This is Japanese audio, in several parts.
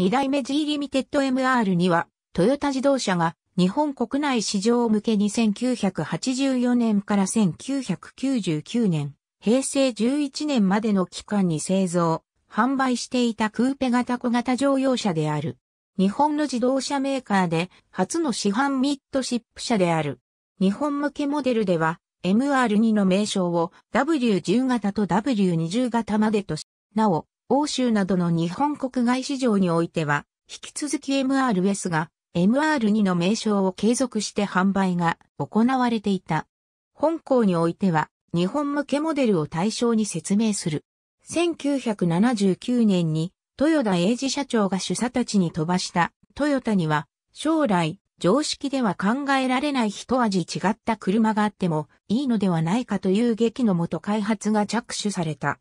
2代目 G リミテッド MR には、トヨタ自動車が日本国内市場向けに1984年から1999年、平成11年までの期間に製造、販売していたクーペ型小型乗用車である。日本の自動車メーカーで初の市販ミッドシップ車である。日本向けモデルでは MR2 の名称を W10 型と W20 型までとし、なお欧州などの日本国外市場においては、引き続き MRS が MR2 の名称を継続して販売が行われていた。本校においては、日本向けモデルを対象に説明する。1979年に、豊田英治社長が主査たちに飛ばした、トヨタには、将来、常識では考えられない一味違った車があってもいいのではないかという劇のもと開発が着手された。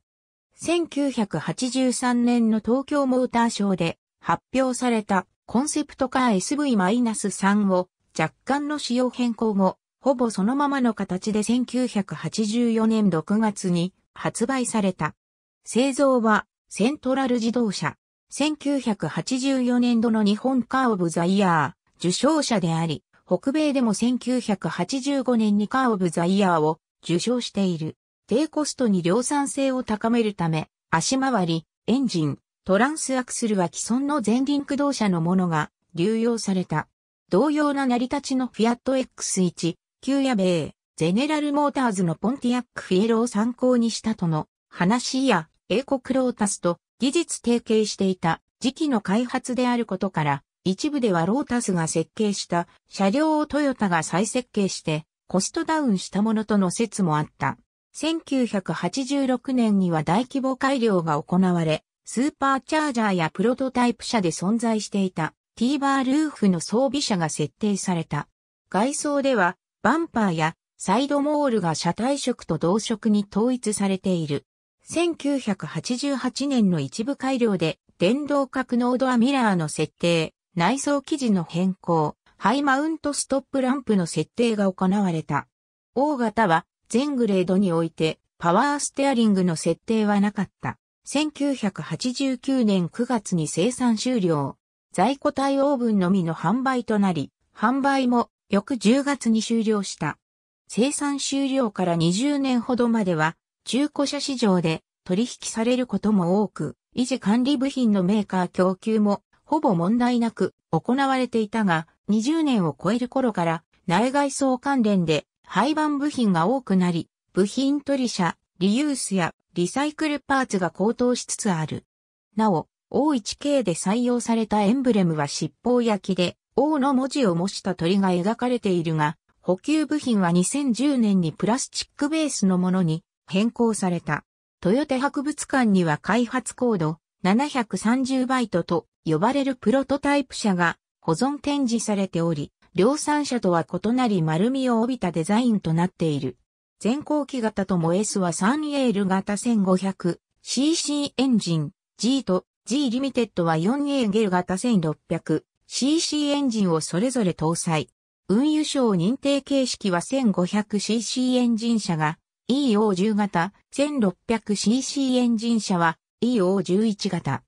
1983年の東京モーターショーで発表されたコンセプトカー SV-3 を若干の仕様変更後、ほぼそのままの形で1984年6月に発売された。製造はセントラル自動車。1984年度の日本カーオブザイヤー受賞者であり、北米でも1985年にカーオブザイヤーを受賞している。低コストに量産性を高めるため、足回り、エンジン、トランスアクスルは既存の前輪駆動車のものが流用された。同様な成り立ちのフィアット X1、旧ヤベー、ゼネラルモーターズのポンティアックフィエロを参考にしたとの話や、英国ロータスと技術提携していた時期の開発であることから、一部ではロータスが設計した車両をトヨタが再設計してコストダウンしたものとの説もあった。1986年には大規模改良が行われ、スーパーチャージャーやプロトタイプ車で存在していたティーバールーフの装備車が設定された。外装ではバンパーやサイドモールが車体色と同色に統一されている。1988年の一部改良で電動格納ドアミラーの設定、内装生地の変更、ハイマウントストップランプの設定が行われた。大型は全グレードにおいてパワーステアリングの設定はなかった。1989年9月に生産終了。在庫対応分のみの販売となり、販売も翌10月に終了した。生産終了から20年ほどまでは、中古車市場で取引されることも多く、維持管理部品のメーカー供給もほぼ問題なく行われていたが、20年を超える頃から内外装関連で廃盤部品が多くなり、部品取り車、リユースやリサイクルパーツが高騰しつつある。なお、O1K で採用されたエンブレムは尻尾焼きで、O の文字を模した鳥が描かれているが、補給部品は2010年にプラスチックベースのものに変更された。豊手博物館には開発コード730バイトと呼ばれるプロトタイプ車が保存展示されており、量産車とは異なり丸みを帯びたデザインとなっている。前後期型とも S はサンエール型 1500cc エンジン、G と G リミテッドは 4A ゲル型 1600cc エンジンをそれぞれ搭載。運輸省認定形式は 1500cc エンジン車が EO10 型、1600cc エンジン車は EO11 型。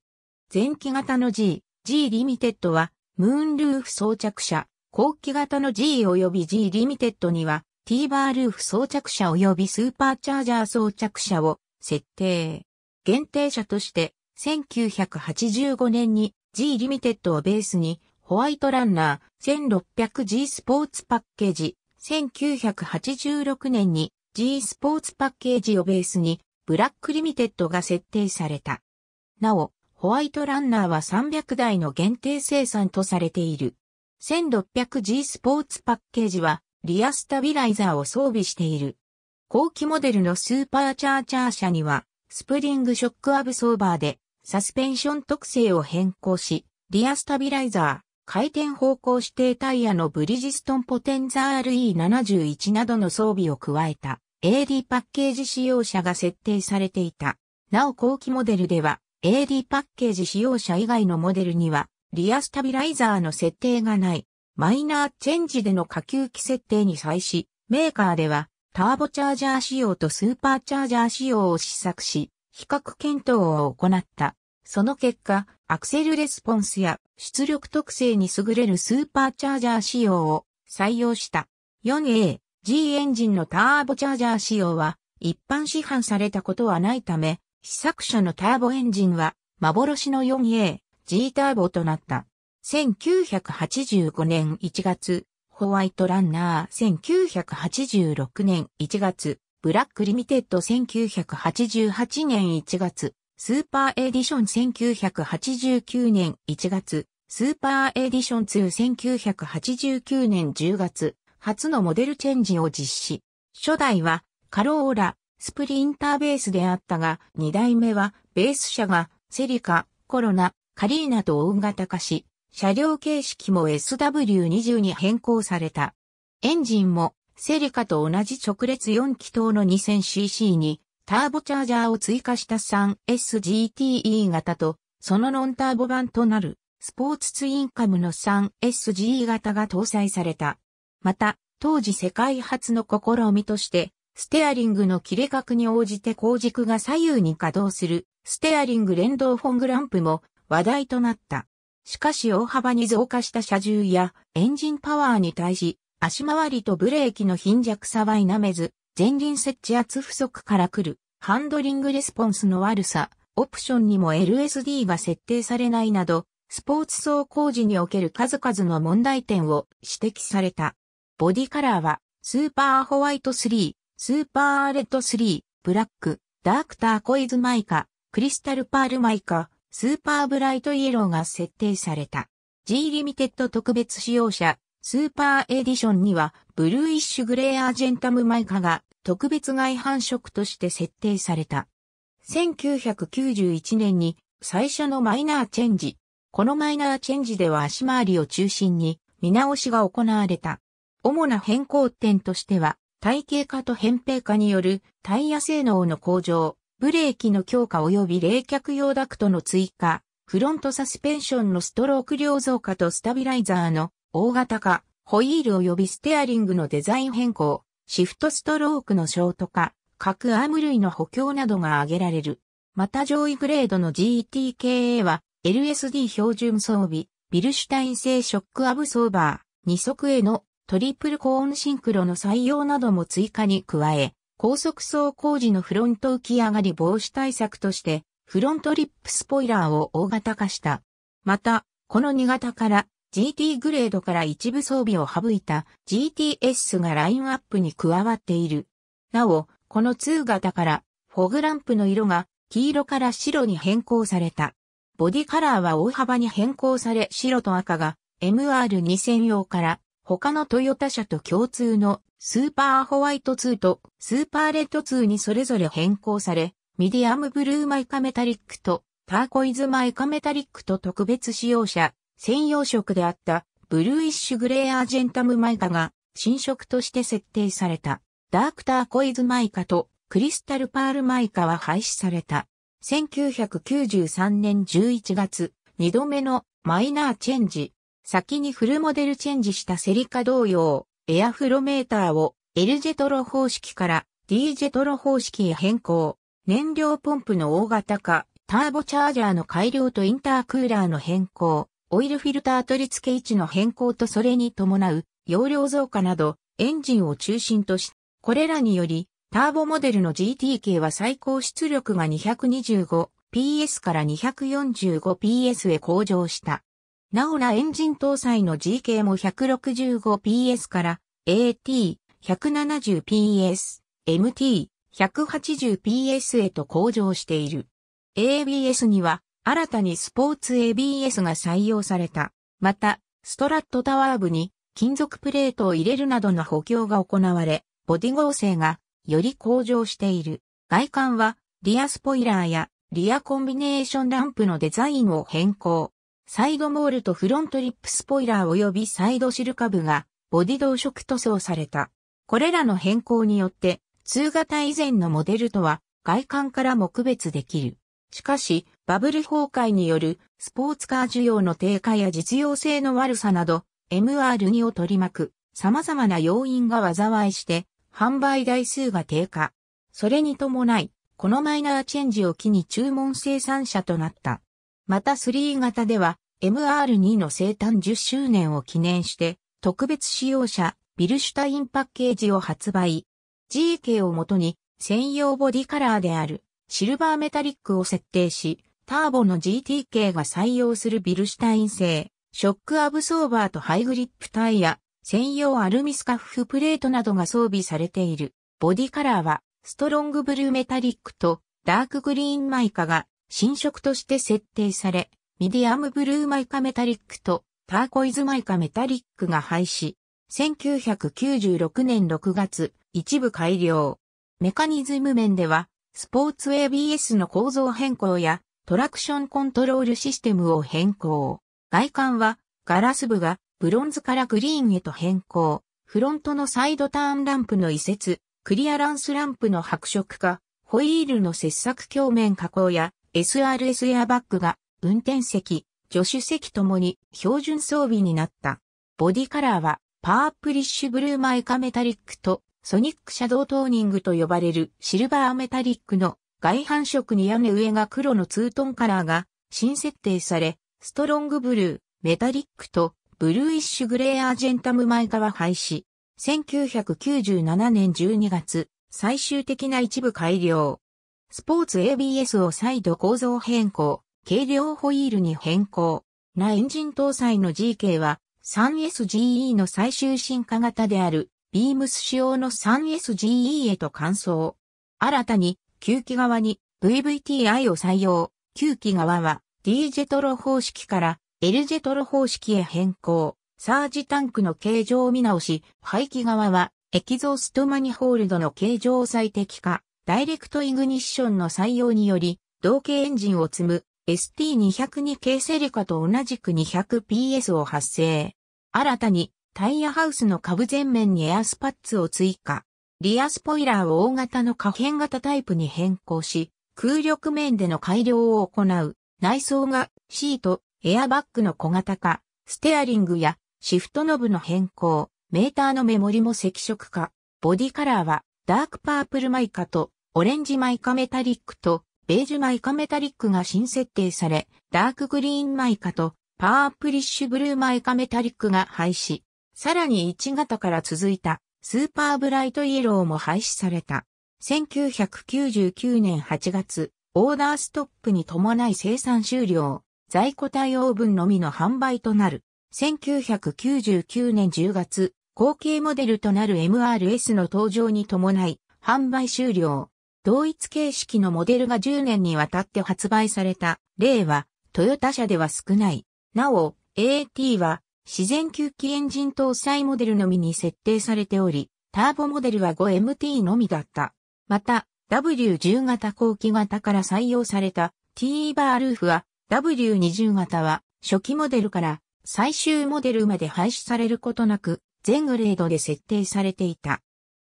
前期型の G、G リミテッドはムーンルーフ装着車、後期型の G 及び G リミテッドには、ティーバールーフ装着車及びスーパーチャージャー装着車を設定。限定車として、1985年に G リミテッドをベースに、ホワイトランナー 1600G スポーツパッケージ、1986年に G スポーツパッケージをベースに、ブラックリミテッドが設定された。なお、ホワイトランナーは300台の限定生産とされている。1600G スポーツパッケージはリアスタビライザーを装備している。後期モデルのスーパーチャーチャー車にはスプリングショックアブソーバーでサスペンション特性を変更し、リアスタビライザー、回転方向指定タイヤのブリジストンポテンザー RE71 などの装備を加えた AD パッケージ使用者が設定されていた。なお後期モデルでは AD パッケージ使用者以外のモデルにはリアスタビライザーの設定がない、マイナーチェンジでの下級機設定に際し、メーカーでは、ターボチャージャー仕様とスーパーチャージャー仕様を試作し、比較検討を行った。その結果、アクセルレスポンスや出力特性に優れるスーパーチャージャー仕様を採用した。4A、G エンジンのターボチャージャー仕様は一般市販されたことはないため、試作車のターボエンジンは幻の 4A、G ターボとなった。1985年1月、ホワイトランナー1986年1月、ブラックリミテッド1988年1月、スーパーエディション1989年1月、スーパーエディション21989年10月、初のモデルチェンジを実施。初代はカローラ、スプリンターベースであったが、2代目はベース車がセリカ、コロナ、カリーナと大型化し、車両形式も SW20 に変更された。エンジンもセリカと同じ直列4気筒の 2000cc にターボチャージャーを追加した 3SGTE 型とそのノンターボ版となるスポーツツインカムの 3SG 型が搭載された。また、当時世界初の試みとして、ステアリングの切れ角に応じて後軸が左右に稼働するステアリング連動フォングランプも話題となった。しかし大幅に増加した車重やエンジンパワーに対し、足回りとブレーキの貧弱さは否めず、前輪設置圧不足から来る、ハンドリングレスポンスの悪さ、オプションにも LSD が設定されないなど、スポーツ走行時における数々の問題点を指摘された。ボディカラーは、スーパーホワイト3、スーパーレッド3、ブラック、ダークターコイズマイカ、クリスタルパールマイカ、スーパーブライトイエローが設定された。G リミテッド特別使用者、スーパーエディションには、ブルーイッシュグレーアージェンタムマイカが特別外反色として設定された。1991年に最初のマイナーチェンジ。このマイナーチェンジでは足回りを中心に見直しが行われた。主な変更点としては、体型化と扁平化によるタイヤ性能の向上、ブレーキの強化及び冷却用ダクトの追加、フロントサスペンションのストローク量増加とスタビライザーの大型化、ホイール及びステアリングのデザイン変更、シフトストロークのショート化、各アーム類の補強などが挙げられる。また上位グレードの GTKA は LSD 標準装備、ビルシュタイン製ショックアブソーバー、2足へのトリプルコーンシンクロの採用なども追加に加え、高速走行時のフロント浮き上がり防止対策として、フロントリップスポイラーを大型化した。また、この2型から GT グレードから一部装備を省いた GTS がラインアップに加わっている。なお、この2型からフォグランプの色が黄色から白に変更された。ボディカラーは大幅に変更され白と赤が MR2000 用から他のトヨタ車と共通のスーパーホワイト2とスーパーレッド2にそれぞれ変更され、ミディアムブルーマイカメタリックとターコイズマイカメタリックと特別使用車、専用色であったブルーイッシュグレーアージェンタムマイカが新色として設定された。ダークターコイズマイカとクリスタルパールマイカは廃止された。1993年11月、2度目のマイナーチェンジ、先にフルモデルチェンジしたセリカ同様、エアフロメーターを L ジェトロ方式から D ジェトロ方式へ変更。燃料ポンプの大型化、ターボチャージャーの改良とインタークーラーの変更、オイルフィルター取り付け位置の変更とそれに伴う容量増加など、エンジンを中心とし、これらにより、ターボモデルの GTK は最高出力が 225PS から 245PS へ向上した。なおらエンジン搭載の GK も 165PS から AT170PS、MT180PS へと向上している。ABS には新たにスポーツ ABS が採用された。また、ストラットタワー部に金属プレートを入れるなどの補強が行われ、ボディ合成がより向上している。外観はリアスポイラーやリアコンビネーションランプのデザインを変更。サイドモールとフロントリップスポイラー及びサイドシルカブがボディ同色塗装された。これらの変更によって、通型以前のモデルとは外観からも区別できる。しかし、バブル崩壊によるスポーツカー需要の低下や実用性の悪さなど、MR2 を取り巻く様々な要因が災いして、販売台数が低下。それに伴い、このマイナーチェンジを機に注文生産者となった。また3型では、MR2 の生誕10周年を記念して、特別使用者、ビルシュタインパッケージを発売。GK をもとに、専用ボディカラーである、シルバーメタリックを設定し、ターボの GTK が採用するビルシュタイン製、ショックアブソーバーとハイグリップタイヤ、専用アルミスカッフプレートなどが装備されている。ボディカラーは、ストロングブルーメタリックと、ダークグリーンマイカが、新色として設定され、ミディアムブルーマイカメタリックとターコイズマイカメタリックが廃止。1996年6月、一部改良。メカニズム面では、スポーツ ABS の構造変更や、トラクションコントロールシステムを変更。外観は、ガラス部がブロンズからグリーンへと変更。フロントのサイドターンランプの移設、クリアランスランプの白色化、ホイールの切削鏡面加工や SRS エアバッグが運転席、助手席ともに標準装備になった。ボディカラーはパープリッシュブルーマイカメタリックとソニックシャドウトーニングと呼ばれるシルバーメタリックの外反色に屋根上が黒のツートンカラーが新設定され、ストロングブルー、メタリックとブルーイッシュグレーアージェンタムマイカは廃止。1997年12月、最終的な一部改良。スポーツ ABS を再度構造変更。軽量ホイールに変更。なエンジン搭載の GK は 3SGE の最終進化型であるビームス仕様の 3SGE へと換装。新たに9機側に VVTI を採用。9機側は D ジェトロ方式から L ジェトロ方式へ変更。サージタンクの形状を見直し、排気側はエキゾーストマニホールドの形状を最適化、ダイレクトイグニッションの採用により、同型エンジンを積む ST202 系セリカと同じく 200PS を発生。新たにタイヤハウスの株前面にエアスパッツを追加。リアスポイラーを大型の可変型タイプに変更し、空力面での改良を行う。内装がシート、エアバッグの小型化、ステアリングやシフトノブの変更、メーターのメモリも赤色化。ボディカラーはダークパープルマイカとオレンジマイカメタリックとベージュマイカメタリックが新設定され、ダークグリーンマイカとパープリッシュブルーマイカメタリックが廃止。さらに1型から続いたスーパーブライトイエローも廃止された。1999年8月、オーダーストップに伴い生産終了、在庫対応分のみの販売となる。1999年10月、後継モデルとなる MRS の登場に伴い、販売終了。同一形式のモデルが10年にわたって発売された例はトヨタ社では少ない。なお、AT は自然吸気エンジン搭載モデルのみに設定されており、ターボモデルは 5MT のみだった。また、W10 型後期型から採用された T バールーフは W20 型は初期モデルから最終モデルまで廃止されることなく全グレードで設定されていた。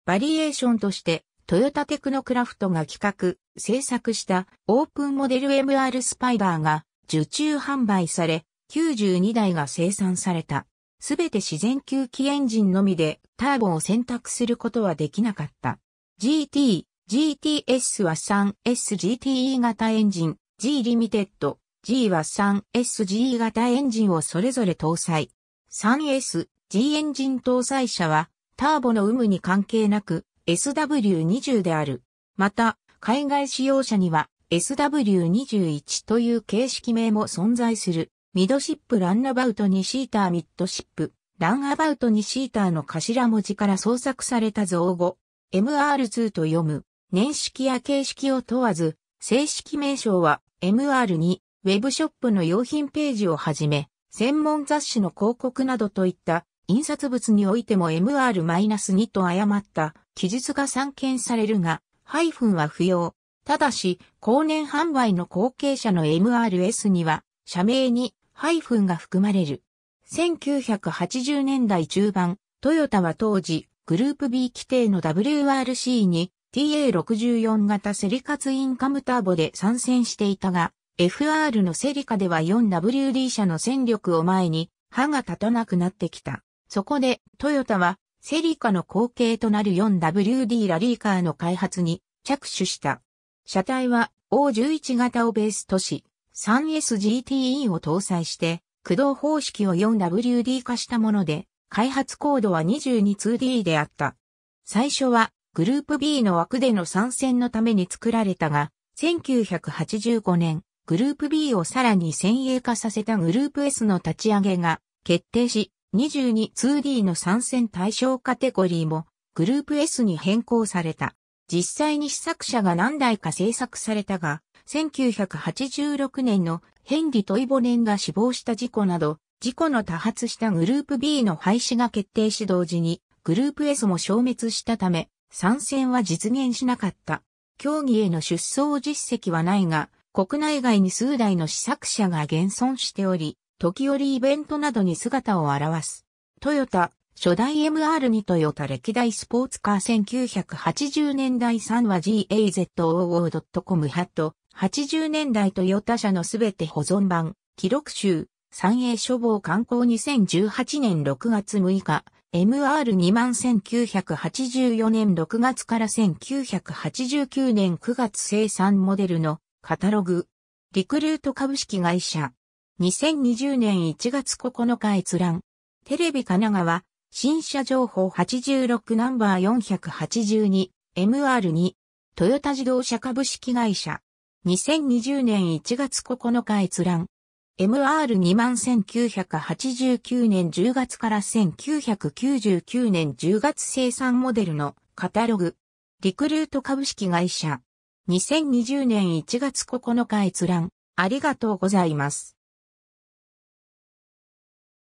バリエーションとしてトヨタテクノクラフトが企画、制作したオープンモデル MR スパイダーが受注販売され、92台が生産された。すべて自然吸気エンジンのみでターボを選択することはできなかった。GT、GTS は 3SGTE 型エンジン、G リミテッド、G は 3SGE 型エンジンをそれぞれ搭載。3S、G エンジン搭載車はターボの有無に関係なく SW20 である。また、海外使用者には SW21 という形式名も存在する。ミドシップランナバウト2シーターミッドシップ、ランアバウト2シーターの頭文字から創作された造語、MR2 と読む。年式や形式を問わず、正式名称は MR2、ウェブショップの用品ページをはじめ、専門雑誌の広告などといった印刷物においても MR-2 と誤った記述が散見されるが、ハイフンは不要。ただし、後年販売の後継者の MRS には、社名にハイフンが含まれる。1980年代中盤、トヨタは当時、グループ B 規定の WRC に TA64 型セリカツインカムターボで参戦していたが、FR のセリカでは 4WD 車の戦力を前に歯が立たなくなってきた。そこで、トヨタは、セリカの後継となる 4WD ラリーカーの開発に着手した。車体は O11 型をベースとし、3SGTE を搭載して、駆動方式を 4WD 化したもので、開発コードは 222D であった。最初は、グループ B の枠での参戦のために作られたが、1985年、グループ B をさらに先鋭化させたグループ S の立ち上げが決定し、22-2D の参戦対象カテゴリーもグループ S に変更された。実際に試作車が何台か制作されたが、1986年のヘンリトイボネンが死亡した事故など、事故の多発したグループ B の廃止が決定し同時に、グループ S も消滅したため、参戦は実現しなかった。競技への出走実績はないが、国内外に数台の試作車が現存しており、時折イベントなどに姿を現す。トヨタ、初代 MR2 トヨタ歴代スポーツカー1980年代3話 GAZOO.com ハット、80年代トヨタ社のすべて保存版、記録集、三栄書房観光2018年6月6日、MR2 万1984年6月から1989年9月生産モデルのカタログ、リクルート株式会社、2020年1月9日閲覧。テレビ神奈川、新車情報86ナンバー 482MR2、トヨタ自動車株式会社。2020年1月9日閲覧。MR21989 年10月から1999年10月生産モデルのカタログ。リクルート株式会社。2020年1月9日閲覧。ありがとうございます。